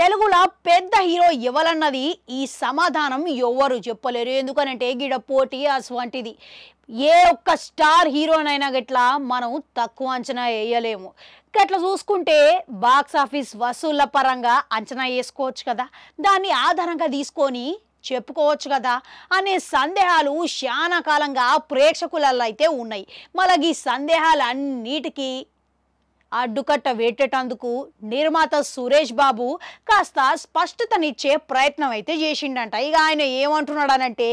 తెలుగులో పెద్ద హీరో ఎవరన్నది ఈ సమాధానం ఎవరు చెప్పలేరు ఎందుకనంటే గిడ పోటీ అటువంటిది ఏ ఒక్క స్టార్ హీరోనైనా గట్లా మనం తక్కువ అంచనా వేయలేము గట్లా చూసుకుంటే బాక్స్ ఆఫీస్ వసూళ్ళ పరంగా అంచనా వేసుకోవచ్చు కదా దాన్ని ఆధారంగా తీసుకొని చెప్పుకోవచ్చు కదా అనే సందేహాలు చాలా కాలంగా ప్రేక్షకులలో అయితే ఉన్నాయి మళ్ళీ ఈ సందేహాలన్నిటికీ అడ్డుకట్ట వేటేటందుకు నిర్మాత సురేష్ బాబు కాస్త స్పష్టతనిచ్చే ప్రయత్నం అయితే చేసిండంట ఇక ఆయన ఏమంటున్నాడనంటే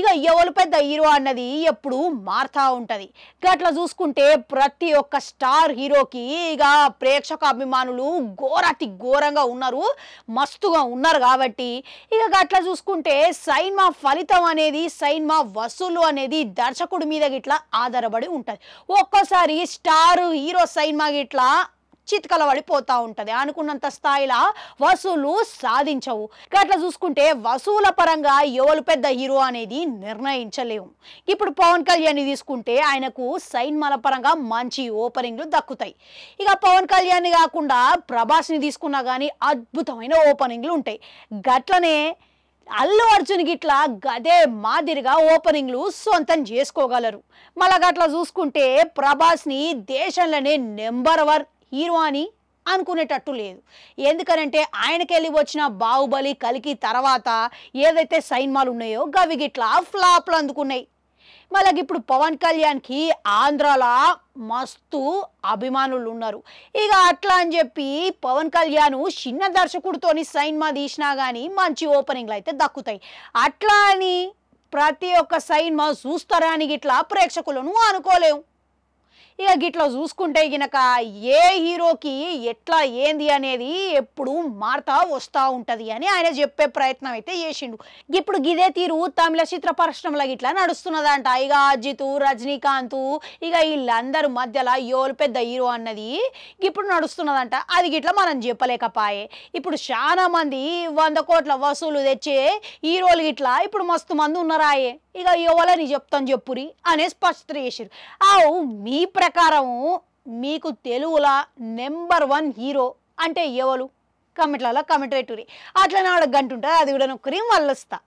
ఇక ఎవరు పెద్ద హీరో అన్నది ఎప్పుడు మారుతా ఉంటుంది గట్లా చూసుకుంటే ప్రతి ఒక్క స్టార్ హీరోకి ఇక ప్రేక్షక అభిమానులు ఘోరతి ఘోరంగా ఉన్నారు మస్తుగా ఉన్నారు కాబట్టి ఇక గట్లా చూసుకుంటే సైన్మా ఫలితం అనేది సైన్మా వసూలు అనేది దర్శకుడి మీద గిట్ల ఆధారపడి ఉంటుంది ఒక్కోసారి స్టార్ హీరో సైన్మా గిట్ల అట్లా చితికల పడిపోతూ ఉంటుంది అనుకున్నంత స్థాయిలో వసూలు సాధించవు అట్లా చూసుకుంటే వసూల పరంగా ఎవరు పెద్ద హీరో అనేది నిర్ణయించలేము ఇప్పుడు పవన్ కళ్యాణ్ తీసుకుంటే ఆయనకు సైన్మాల పరంగా మంచి ఓపెనింగ్లు దక్కుతాయి ఇక పవన్ కళ్యాణ్ కాకుండా ప్రభాస్ని తీసుకున్నా కానీ అద్భుతమైన ఓపెనింగ్లు ఉంటాయి గట్లనే అల్లు అర్జున్ గిట్లా గదే మాదిరిగా ఓపెనింగ్లు సొంతం చేసుకోగలరు అట్లా చూసుకుంటే ప్రభాస్ని దేశంలోనే నెంబర్ వన్ హీరో అని అనుకునేటట్టు లేదు ఎందుకనంటే ఆయనకెళ్ళి వచ్చిన బాహుబలి కలికి తర్వాత ఏదైతే సైన్మాలు ఉన్నాయో గవి గిట్లా ఫ్లాప్లు అందుకున్నాయి మళ్ళీ ఇప్పుడు పవన్ కళ్యాణ్కి ఆంధ్రాల మస్తు అభిమానులు ఉన్నారు ఇక అట్లా అని చెప్పి పవన్ కళ్యాణ్ చిన్న దర్శకుడితోని సైన్మా తీసినా కానీ మంచి ఓపెనింగ్లు అయితే దక్కుతాయి అట్లా అని ప్రతి ఒక్క సైన్మా చూస్తారా అని ఇట్లా ప్రేక్షకులను అనుకోలేము ఇక గిట్లా చూసుకుంటే గినక ఏ హీరోకి ఎట్లా ఏంది అనేది ఎప్పుడు మారుతా వస్తూ ఉంటుంది అని ఆయన చెప్పే ప్రయత్నం అయితే చేసిండు ఇప్పుడు గిదే తీరు తమిళ చిత్ర పరిశ్రమలో గిట్లా నడుస్తున్నదంట ఇక అజిత్ రజనీకాంత్ ఇక వీళ్ళందరి మధ్యలో యోలు పెద్ద హీరో అన్నది ఇప్పుడు నడుస్తున్నదంట అది గిట్లా మనం చెప్పలేకపాయే ఇప్పుడు చాలా మంది వంద కోట్ల వసూలు తెచ్చే హీరోలు గిట్లా ఇప్పుడు మస్తు మంది ఉన్నారాయే ఇక ఎవలని చెప్తాను చెప్పురి అనే స్పష్టత చేసారు ఆవు మీ ప్ర ప్రకారం మీకు తెలుగులా నెంబర్ వన్ హీరో అంటే ఎవరు కమెంట్లలో కమెంట్ పెట్టుర్రి అట్లనే వాళ్ళ గంట ఉంటుంది అది కూడా నొక్కరి మళ్ళొస్తా